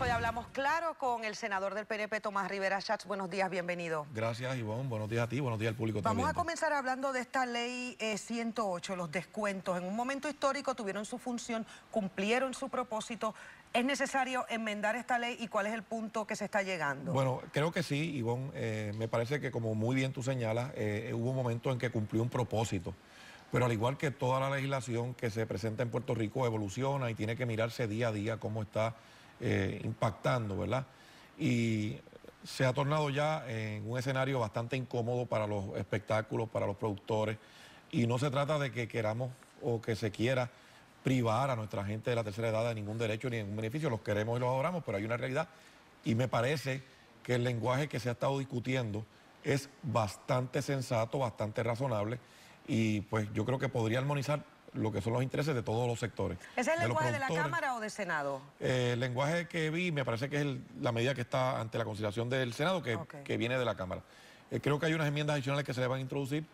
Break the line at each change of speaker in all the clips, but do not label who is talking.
hoy hablamos claro con el senador del PNP, Tomás Rivera Schatz. Buenos días, bienvenido.
Gracias, Ivonne. Buenos días a ti, buenos días al público también. Vamos a
comenzar hablando de esta ley 108, eh, los descuentos. En un momento histórico tuvieron su función, cumplieron su propósito. ¿Es necesario enmendar esta ley y cuál es el punto que se está llegando? Bueno,
creo que sí, Ivonne. Eh, me parece que como muy bien tú señalas, eh, hubo un momento en que cumplió un propósito. Pero al igual que toda la legislación que se presenta en Puerto Rico evoluciona y tiene que mirarse día a día cómo está eh, impactando, ¿verdad? Y se ha tornado ya en un escenario bastante incómodo para los espectáculos, para los productores, y no se trata de que queramos o que se quiera privar a nuestra gente de la tercera edad de ningún derecho ni ningún beneficio, los queremos y los adoramos, pero hay una realidad y me parece que el lenguaje que se ha estado discutiendo es bastante sensato, bastante razonable y pues yo creo que podría armonizar lo que son los intereses de todos los sectores. ¿Es el lenguaje de la Cámara
o del Senado?
Eh, el lenguaje que vi me parece que es la medida que está ante la consideración del Senado que, viene de la Cámara. Eh, creo que hay unas enmiendas adicionales que se le van a introducir,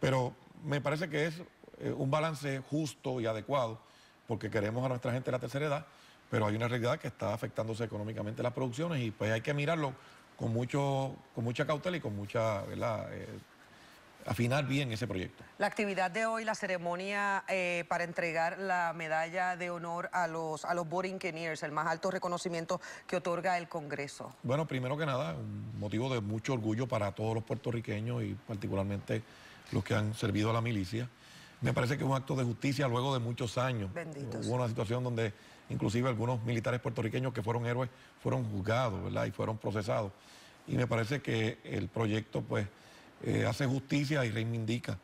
pero me parece que es eh, un balance justo y adecuado porque queremos a nuestra gente de la tercera edad, pero hay una realidad que está afectándose económicamente las producciones y pues hay que mirarlo con mucho con mucha cautela y con mucha afinar bien ese proyecto.
La actividad de hoy, la ceremonia eh, para entregar la medalla de honor a los, a los el más alto reconocimiento que otorga el Congreso.
Bueno, primero que nada, un motivo de mucho orgullo para todos los puertorriqueños y particularmente los que han servido a la milicia. Me parece que es un acto de justicia luego de muchos años.
Bendito. Hubo
una situación donde inclusive algunos militares puertorriqueños que fueron héroes fueron juzgados, ¿verdad? Y fueron procesados. Y me parece que el proyecto, pues, eh, hace justicia y reivindica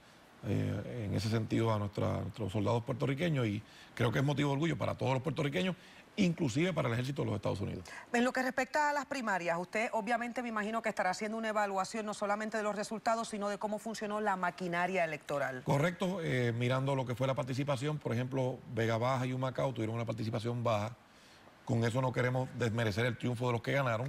eh, en ese sentido a, nuestros soldados puertorriqueños y creo que es motivo de orgullo para todos los puertorriqueños, inclusive para el ejército de los Estados Unidos.
En lo que respecta a las primarias, usted obviamente me imagino que estará haciendo una evaluación no solamente de los resultados, sino de cómo funcionó la maquinaria electoral.
Correcto, eh, mirando lo que fue la participación, por ejemplo, Vega Baja y Humacao tuvieron una participación baja, con eso no queremos desmerecer el triunfo de los que ganaron,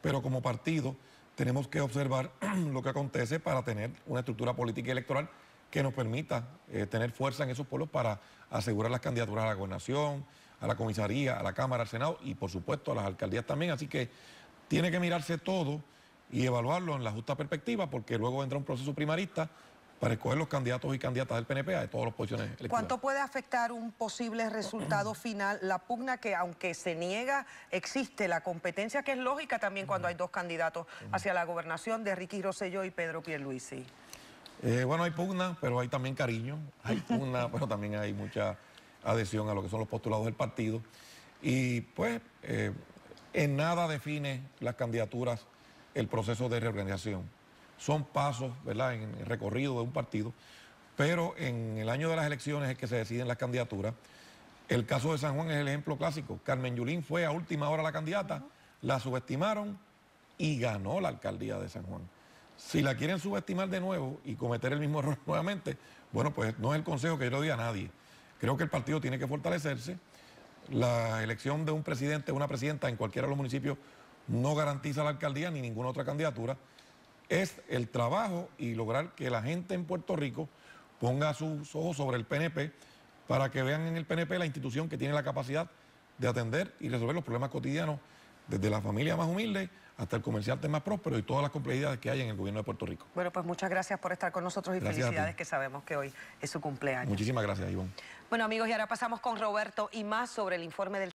pero como partido tenemos que observar lo que acontece para tener una estructura política y electoral que nos permita eh, tener fuerza en esos pueblos para asegurar las candidaturas a la gobernación, a la comisaría, a la Cámara, al Senado y por supuesto a las alcaldías también. Así que tiene que mirarse todo y evaluarlo en la justa perspectiva porque luego entra un proceso primarista para escoger los candidatos y candidatas del PNP de todas las posiciones ¿Cuánto
puede afectar un posible resultado final la pugna que, aunque se niega, existe la competencia que es lógica también cuando hay dos candidatos hacia la gobernación de Ricky Rosselló y Pedro Pierluisi?
Eh, bueno, hay pugna, pero hay también cariño, hay pugna, pero también hay mucha adhesión a lo que son los postulados del partido. Y pues eh, en nada define las candidaturas el proceso de reorganización son pasos, ¿verdad?, en el recorrido de un partido, pero en el año de las elecciones es que se deciden las candidaturas. El caso de San Juan es el ejemplo clásico. Carmen Yulín fue a última hora la candidata, la subestimaron y ganó la alcaldía de San Juan. Si la quieren subestimar de nuevo y cometer el mismo error nuevamente, bueno, pues no es el consejo que yo le doy a nadie. Creo que el partido tiene que fortalecerse. La elección de un presidente o una presidenta en cualquiera de los municipios no garantiza la alcaldía ni ninguna otra candidatura es el trabajo y lograr que la gente en Puerto Rico ponga sus ojos sobre el PNP para que vean en el PNP la institución que tiene la capacidad de atender y resolver los problemas cotidianos desde la familia más humilde hasta el comerciante más próspero y todas las complejidades que hay en el gobierno de Puerto Rico.
Bueno, pues muchas gracias por estar con nosotros y felicidades que sabemos que hoy es su cumpleaños. Muchísimas gracias, Ivonne. Bueno, amigos, y ahora pasamos con Roberto y más sobre el informe del...